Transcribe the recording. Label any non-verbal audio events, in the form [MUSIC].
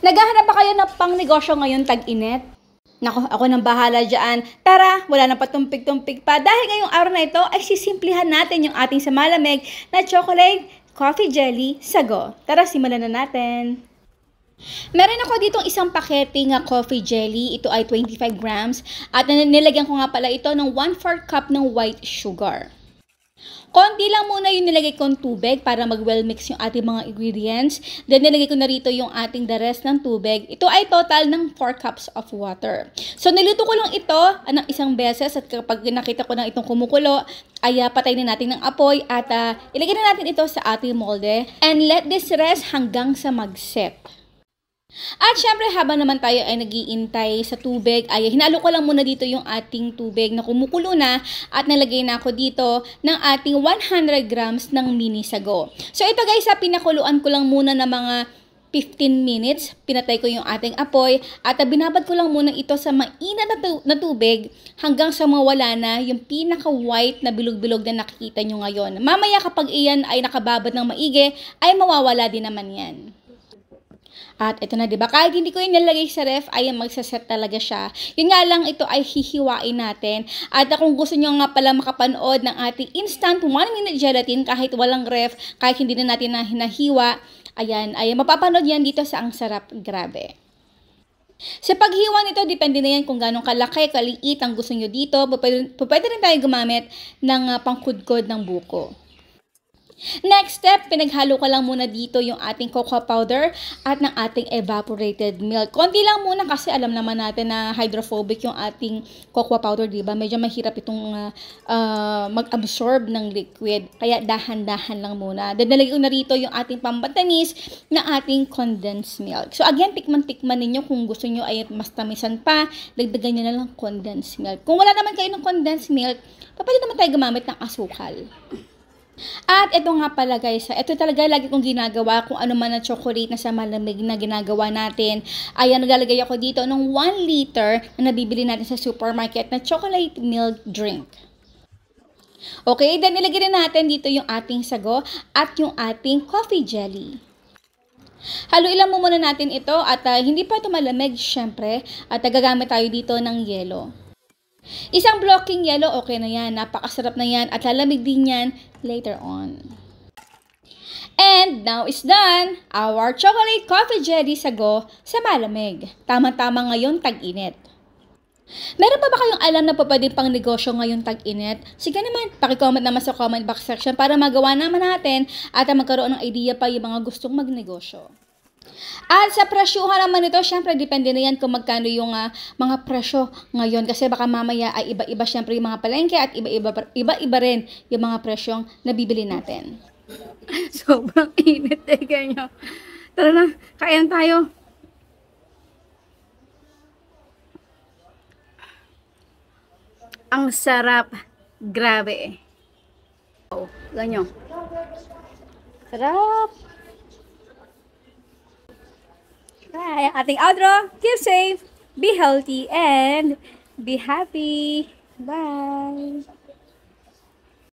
Naghahanap ba kayo ng pangnegosyo ngayon tag-init? Nako, ako nang bahala dyan. Tara, wala na patumpik-tumpik pa. Dahil ngayong araw na ito ay sisimplihan natin yung ating samalamig na chocolate coffee jelly sago. Tara, simulan na natin. Meron ako ditong isang pakete nga coffee jelly. Ito ay 25 grams. At nilagyan ko nga pala ito ng 1-4 cup ng white sugar. Konti lang muna yung nilagay kong tubig para mag-well mix yung ating mga ingredients. Then nilagay ko na rito yung ating the rest ng tubig. Ito ay total ng 4 cups of water. So niluto ko lang ito ng isang beses at kapag nakita ko na itong kumukulo, ay uh, patayin na natin ng apoy at uh, ilagay na natin ito sa ating molde and let this rest hanggang sa mag-set. At syempre habang naman tayo ay nagiintay sa tubig, ay hinalo ko lang muna dito yung ating tubig na kumukulo na at nalagay na ako dito ng ating 100 grams ng mini sago. So ito guys, sa ah, pinakuluan ko lang muna ng mga 15 minutes, pinatay ko yung ating apoy at ah, binabad ko lang muna ito sa mainit na, tu- na tubig hanggang sa mawala na yung pinaka-white na bilog-bilog na nakikita nyo ngayon. Mamaya kapag iyan ay nakababad ng maigi, ay mawawala din naman yan. At ito na, di ba? Kahit hindi ko yung nilagay sa ref, ayan, magsaset talaga siya. Yun nga lang, ito ay hihiwain natin. At kung gusto nyo nga pala makapanood ng ating instant 1-minute gelatin, kahit walang ref, kahit hindi na natin na hinahiwa, ayan, ayan, mapapanood yan dito sa Ang Sarap Grabe. Sa paghiwa nito, depende na yan kung gano'ng kalaki, kaliit ang gusto nyo dito. Pwede, pwede rin tayo gumamit ng uh, pangkudkod ng buko. Next step, pinaghalo ko lang muna dito yung ating cocoa powder at ng ating evaporated milk. Konti lang muna kasi alam naman natin na hydrophobic yung ating cocoa powder, di ba? Medyo mahirap itong uh, uh, mag-absorb ng liquid. Kaya dahan-dahan lang muna. Dadalagay ko na rito yung ating pambatanis na ating condensed milk. So again, tikman-tikman ninyo kung gusto nyo ay mas tamisan pa, dagdagan nyo na lang condensed milk. Kung wala naman kayo ng condensed milk, pa, pwede naman tayo gumamit ng asukal. At ito nga pala guys, ito talaga lagi kong ginagawa kung ano man na chocolate na sa malamig na ginagawa natin. Ayan, naglalagay ako dito ng 1 liter na nabibili natin sa supermarket na chocolate milk drink. Okay, then ilagay na natin dito yung ating sago at yung ating coffee jelly. Haluin mo muna natin ito at uh, hindi pa ito malamig syempre at uh, gagamit tayo dito ng yelo. Isang blocking yellow, okay na yan. Napakasarap na yan at lalamig din yan later on. And now is done our chocolate coffee jelly sago sa malamig. Tama-tama ngayon tag-init. Meron pa ba kayong alam na pwede pang negosyo ngayon tag-init? Sige naman, pakicomment naman sa comment box section para magawa naman natin at magkaroon ng idea pa yung mga gustong magnegosyo. At sa presyuhan naman ito, syempre depende na yan kung magkano yung uh, mga presyo ngayon kasi baka mamaya ay iba-iba syempre yung mga palengke at iba-iba iba-iba rin yung mga presyong nabibili natin. [LAUGHS] Sobrang init eh ganyo. Tara na, kain tayo. Ang sarap. Grabe eh. Oh, ganyo. Sarap. Bye! Ating outro, keep safe, be healthy, and be happy. Bye!